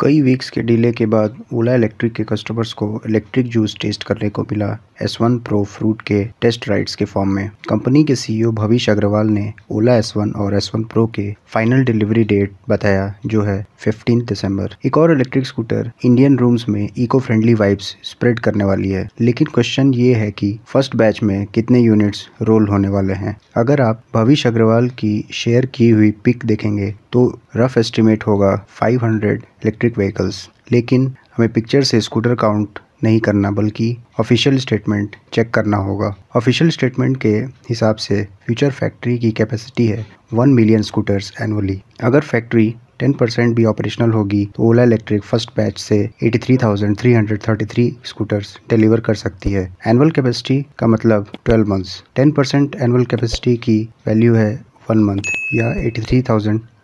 कई वीक्स के डिले के बाद ओला इलेक्ट्रिक के कस्टमर्स को इलेक्ट्रिक जूस टेस्ट करने को मिला एस वन प्रो फ्रूट के टेस्ट राइड्स के फॉर्म में कंपनी के सीईओ e भविष्य अग्रवाल ने ओला एस वन और एस वन प्रो के फाइनल डिलीवरी डेट बताया जो है 15 दिसंबर एक और इलेक्ट्रिक स्कूटर इंडियन रूम्स में इको फ्रेंडली वाइब्स स्प्रेड करने वाली है लेकिन क्वेश्चन ये है कि फर्स्ट बैच में कितने यूनिट्स रोल होने वाले हैं अगर आप भविष्य अग्रवाल की शेयर की हुई पिक देखेंगे तो रफ एस्टिमेट होगा 500 इलेक्ट्रिक व्हीकल्स लेकिन हमें पिक्चर से स्कूटर काउंट नहीं करना बल्कि ऑफिशियल स्टेटमेंट चेक करना होगा ऑफिशियल स्टेटमेंट के हिसाब से फ्यूचर फैक्ट्री की कैपेसिटी है वन मिलियन स्कूटर्स एनुअली अगर फैक्ट्री 10% भी ऑपरेशनल होगी तो ओला इलेक्ट्रिक फर्स्ट बैच से 83,333 स्कूटर्स डिलीवर कर सकती है एनुअल कैपेसिटी का मतलब 12 मंथ्स 10% एनुअल कैपेसिटी की वैल्यू है वन मंथ या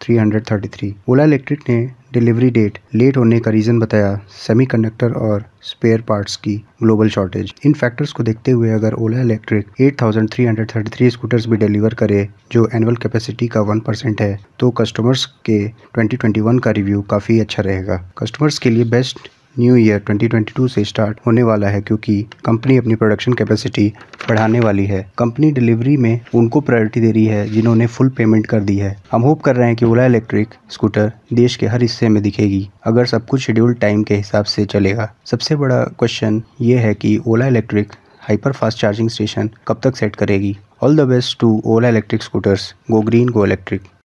333 ओला इलेक्ट्रिक ने डिलीवरी डेट लेट होने का रीज़न बताया सेमीकंडक्टर और स्पेयर पार्ट्स की ग्लोबल शॉर्टेज इन फैक्टर्स को देखते हुए अगर ओला इलेक्ट्रिक 8,333 स्कूटर्स भी डिलीवर करे जो एनुअल कैपेसिटी का 1 परसेंट है तो कस्टमर्स के 2021 का रिव्यू काफ़ी अच्छा रहेगा कस्टमर्स के लिए बेस्ट न्यू ईयर 2022 से स्टार्ट होने वाला है क्योंकि कंपनी अपनी प्रोडक्शन कैपेसिटी बढ़ाने वाली है कंपनी डिलीवरी में उनको प्रायोरिटी दे रही है जिन्होंने फुल पेमेंट कर दी है हम होप कर रहे हैं कि ओला इलेक्ट्रिक स्कूटर देश के हर हिस्से में दिखेगी अगर सब कुछ शेड्यूल टाइम के हिसाब से चलेगा सबसे बड़ा क्वेश्चन ये है कि Ola electric hyper fast charging station कब तक सेट करेगी all the best to Ola electric scooters go green go electric